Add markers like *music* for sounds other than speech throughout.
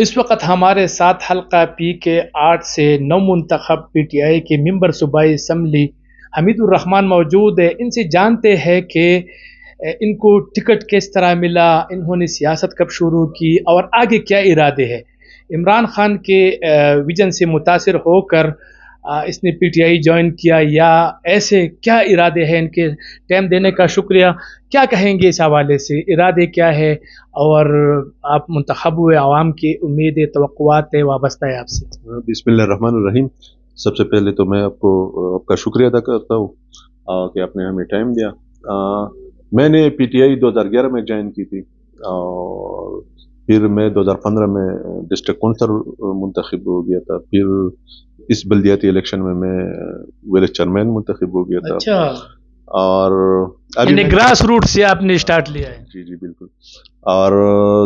इस वक्त हमारे साथ हल्का पी के आठ से नौ मंतखब पी टी आई के मम्बर सूबाई इसम्बली हमीदुररहमान मौजूद है इनसे जानते हैं कि इनको टिकट किस तरह मिला इन्होंने सियासत कब शुरू की और आगे क्या इरादे हैं इमरान खान के विजन से मुतासर होकर इसने पीटीआई ज्वाइन किया या ऐसे क्या इरादे हैं इनके टाइम देने का शुक्रिया क्या कहेंगे इस हवाले से इरादे क्या है और आप मंतखब हुए आवाम की उम्मीदें तो है वाबस्ता है आपसे हाँ, रहीम सबसे पहले तो मैं आपको आपका शुक्रिया अदा करता हूँ कि आपने हमें टाइम दिया आ, मैंने पीटीआई 2011 में ज्वाइन की थी और फिर मैं 2015 में डिस्ट्रिक्ट कौंसलर मुंतखब हो गया था फिर इस बल्दियाती इलेक्शन में मैं विलेज चेयरमैन मुंतखब हो गया था अच्छा। और अभी ग्रास रूट से आपने स्टार्ट लिया है जी जी बिल्कुल और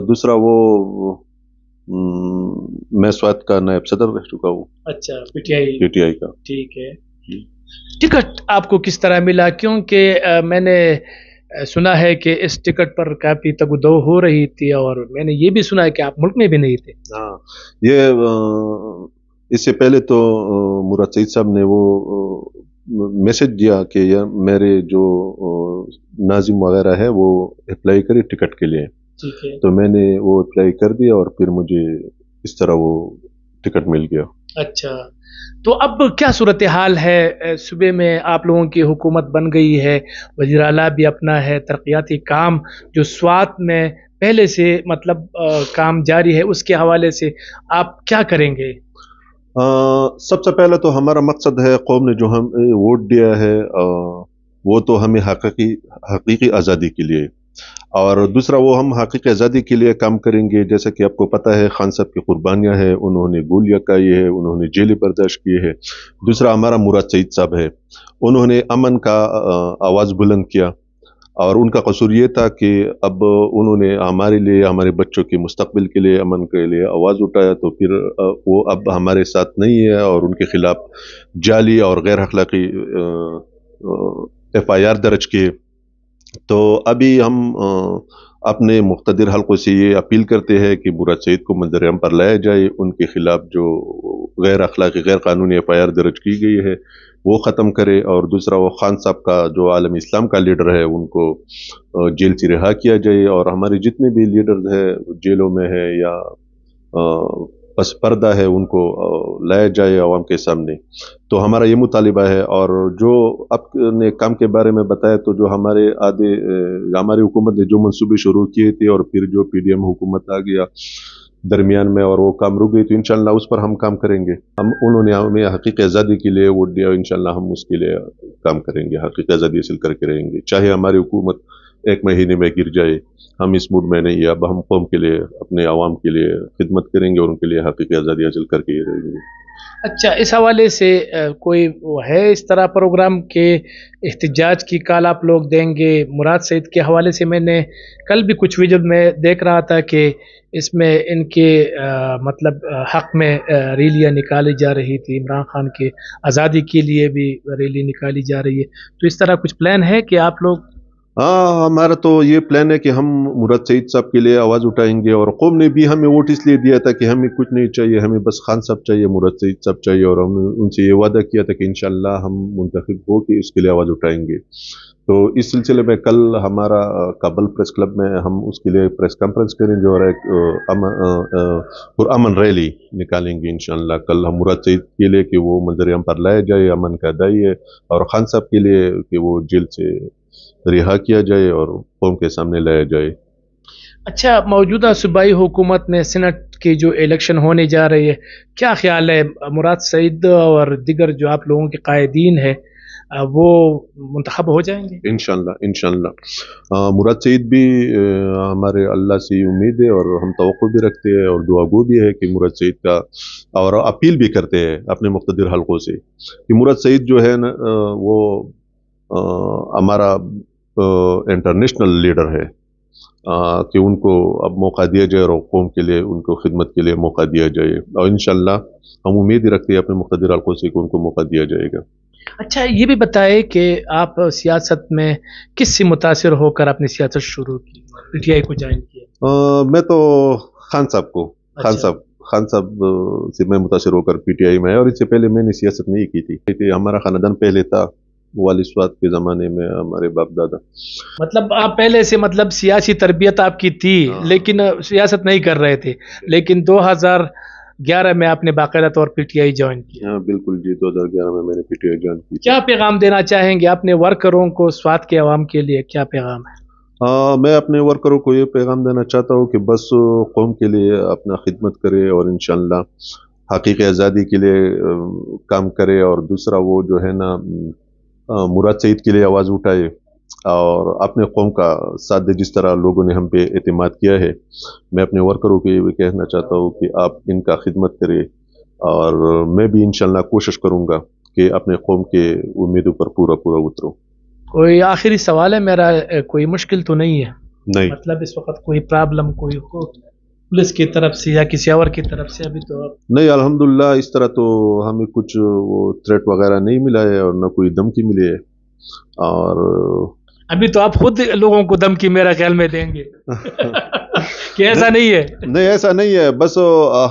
दूसरा वो मैं स्वाद का नायब सदर रह चुका हूँ अच्छा पीटीआई पीटीआई का ठीक है टिकट आपको किस तरह मिला क्योंकि मैंने सुना है कि इस टिकट पर काफ़ी तगुदो हो रही थी और मैंने ये भी सुना है कि आप मुल्क में भी नहीं थे हाँ ये इससे पहले तो मुराद सईद साहब ने वो मैसेज दिया कि यार मेरे जो नाजिम वगैरह है वो अप्लाई करे टिकट के लिए तो मैंने वो अप्लाई कर दिया और फिर मुझे इस तरह वो टिकट मिल गया अच्छा तो अब क्या सूरत हाल है सुबह में आप लोगों की हुकूमत बन गई है वजी अला भी अपना है तरक्याती काम जो स्वात में पहले से मतलब आ, काम जारी है उसके हवाले से आप क्या करेंगे सबसे पहले तो हमारा मकसद है कौम ने जो हम वोट दिया है आ, वो तो हमें हकीकी हकीकी आज़ादी के लिए और दूसरा वो हम हकीकी आज़ादी के लिए काम करेंगे जैसा कि आपको पता है खान साहब की कुर्बानियाँ हैं उन्होंने गोलियाँ काई है उन्होंने जेलें बर्दाश्त की है दूसरा हमारा मुराद सईद साहब है उन्होंने अमन का आवाज़ बुलंद किया और उनका कसूर ये था कि अब उन्होंने हमारे लिए हमारे बच्चों के मुस्तबिल के लिए अमन के लिए आवाज़ उठाया तो फिर वो अब हमारे साथ नहीं है और उनके खिलाफ जाली और गैर अखलाकी एफ आई आर दर्ज किए तो अभी हम अपने मुख्तर हलकों से ये अपील करते हैं कि बुरा सैद को मंजर पर लाया जाए उनके खिलाफ जो गैर अखलाक गैर कानूनी एफ आई आर दर्ज की गई है वो ख़त्म करे और दूसरा वो खान साहब का जो आलम इस्लाम का लीडर है उनको जेल से रिहा किया जाए और हमारे जितने भी लीडर्स है जेलों में है या पस पर्दा है उनको लाया जाए आवाम के सामने तो हमारा ये मुतालबा है और जो आपने काम के बारे में बताया तो जो हमारे आधे हमारी हुकूमत ने जो मनसूबे शुरू किए थे और फिर जो पी डी एम हुकूमत आ गया दरमियान में और वो काम रुक गई तो इनशाला उस पर हम काम करेंगे हम उन्होंने हमें हकीक आज़ादी के लिए वोट दिया इनशाला हम उसके लिए काम करेंगे हकीक आज़ादी हासिल करके रहेंगे चाहे हमारी हुकूमत एक महीने में गिर जाए हम इस मूड में नहीं अब हम कौम के लिए अपने आवाम के लिए खिदमत करेंगे और उनके लिए हकीक आज़ादी हासिल करके ही रहेंगे अच्छा इस हवाले से कोई है इस तरह प्रोग्राम के एहतजाज की काल आप लोग देंगे मुराद सईद के हवाले से मैंने कल भी कुछ वीडियो में देख रहा था कि इसमें इनके आ, मतलब हक़ में रैलियाँ निकाली जा रही थी इमरान खान के आज़ादी के लिए भी रैली निकाली जा रही है तो इस तरह कुछ प्लान है कि आप लोग हाँ हमारा तो ये प्लान है कि हम मुराद सईद साहब के लिए आवाज़ उठाएंगे और कौम ने भी हमें वोट इसलिए दिया था कि हमें कुछ नहीं चाहिए हमें बस खान साहब चाहिए मुराद सईद साहब चाहिए और हमने उनसे ये वादा किया था कि इन हम मुंतखब हो कि इसके लिए आवाज़ उठाएंगे तो इस सिलसिले में कल हमारा काबल प्रेस क्लब में हम उसके लिए प्रेस कॉन्फ्रेंस करें और एक अमन रैली निकालेंगे इन कल हम मुराद सईद के लिए कि वो मंजर हम पर लाया जाए अमन का दाई है और खान साहब के लिए कि वो जेल से रिहा किया जाए और कौम के सामने लाया जाए अच्छा मौजूदा सूबाई हुकूमत में सेनेट के जो इलेक्शन होने जा रहे हैं क्या ख्याल है मुराद सईद और दिगर जो आप लोगों के कायदीन है वो मंतखब हो जाएंगे इन इन मुराद सईद भी हमारे अल्लाह से उम्मीद है और हम तो भी रखते हैं और दुआगो भी है कि मुराद सईद का और अपील भी करते हैं अपने मुख्तर हलकों से कि मुराद सईद जो है ना वो हमारा इंटरनेशनल लीडर है आ, कि उनको अब मौका दिया जाए और कौम के लिए उनको खिदमत के लिए मौका दिया जाए और इन हम उम्मीद ही रखते हैं अपने मुखदर हल्कों से कि उनको मौका दिया जाएगा अच्छा ये भी बताए कि आप सियासत में किस से मुतासर होकर आपने सियासत शुरू की पीटीआई को ज्वाइन किया मैं तो खान साहब को अच्छा। खान साहब खान साहब से मैं मुतासर होकर पी टी आई में आया और इससे पहले मैंने सियासत नहीं की थी हमारा खानदान पहले था वाली स्वाद के ज़माने में हमारे बाप दादा मतलब आप पहले से मतलब सियासी तरबियत आपकी थी हाँ। लेकिन सियासत नहीं कर रहे थे लेकिन 2011 में आपने बाकायदा तौर टी आई ज्वाइन किया हाँ बिल्कुल जी 2011 में मैंने पीटीआई ज्वाइन की क्या पैगाम देना चाहेंगे अपने वर्करों को स्वाद के आवाम के लिए क्या पैगाम है आ, मैं अपने वर्करों को ये पैगाम देना चाहता हूँ कि बस कौम के लिए अपना खिदमत करे और इन हकीक आज़ादी के लिए काम करे और दूसरा वो जो है ना मुराद सईद के लिए आवाज़ उठाए और अपने कौम का साथ दे जिस तरह लोगों ने हम पे अतमाद किया है मैं अपने वर्करों को ये भी कहना चाहता हूँ कि आप इनका खिदमत करें और मैं भी इन कोशिश करूँगा कि अपने कौम के उम्मीदों पर पूरा पूरा उतरू कोई आखिरी सवाल है मेरा कोई मुश्किल तो नहीं है नहीं मतलब इस वक्त कोई प्रॉब्लम कोई पुलिस की तरफ से या किसी और की तरफ से अभी तो नहीं अल्हम्दुलिल्लाह इस तरह तो हमें कुछ वो थ्रेट वगैरह नहीं मिला है और ना कोई धमकी मिली है और अभी तो आप खुद लोगों को धमकी मेरा ख्याल में देंगे *laughs* कि ऐसा नहीं है नहीं ऐसा नहीं है बस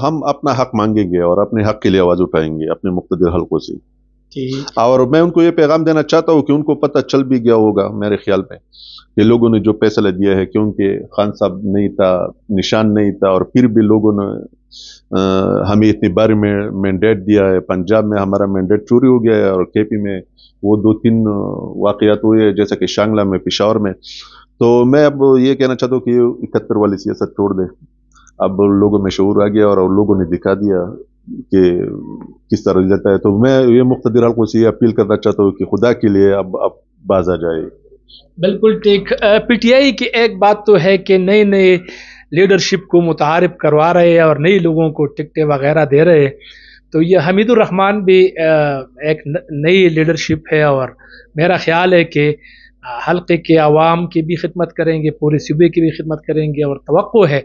हम अपना हक मांगेंगे और अपने हक के लिए आवाज़ उठाएंगे अपने मुख्तर हल्कों से और मैं उनको ये पैगाम देना चाहता हूँ कि उनको पता चल भी गया होगा मेरे ख्याल में कि लोगों ने जो फैसला दिया है क्योंकि खान साहब नहीं था निशान नहीं था और फिर भी लोगों ने आ, हमें इतनी बार में मैंडेट दिया है पंजाब में हमारा मैंडेट चोरी हो गया है और केपी में वो दो तीन वाकयात हुए हैं जैसे कि शांगला में पिशावर में तो मैं अब ये कहना चाहता हूँ कि इकहत्तर वाली सियासत छोड़ दे अब लोगों में शोर आ गया और लोगों ने दिखा दिया कि किस तरह रिजल्ट आया तो मैं ये मुख्तर से ये अपील करना चाहता हूँ कि खुदा के लिए अब अब बाज आ जाए बिल्कुल ठीक पीटीआई की एक बात तो है कि नए नए लीडरशिप को मुतारफ करवा रहे हैं और नए लोगों को टिकटें वगैरह दे रहे हैं तो ये हमीदुररहमान भी एक नई लीडरशिप है और मेरा ख्याल है कि हल्के के आवाम की भी खिदमत करेंगे पूरे सूबे की भी खिदमत करेंगे और तो है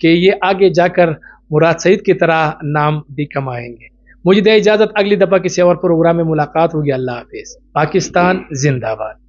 कि ये आगे जाकर मुराद सईद की तरह नाम भी कमाएंगे मुझे दे इजाज़त अगली दफ़ा किसी और प्रोग्राम में मुलाकात होगी अल्लाह हाफिज़ पाकिस्तान जिंदाबाद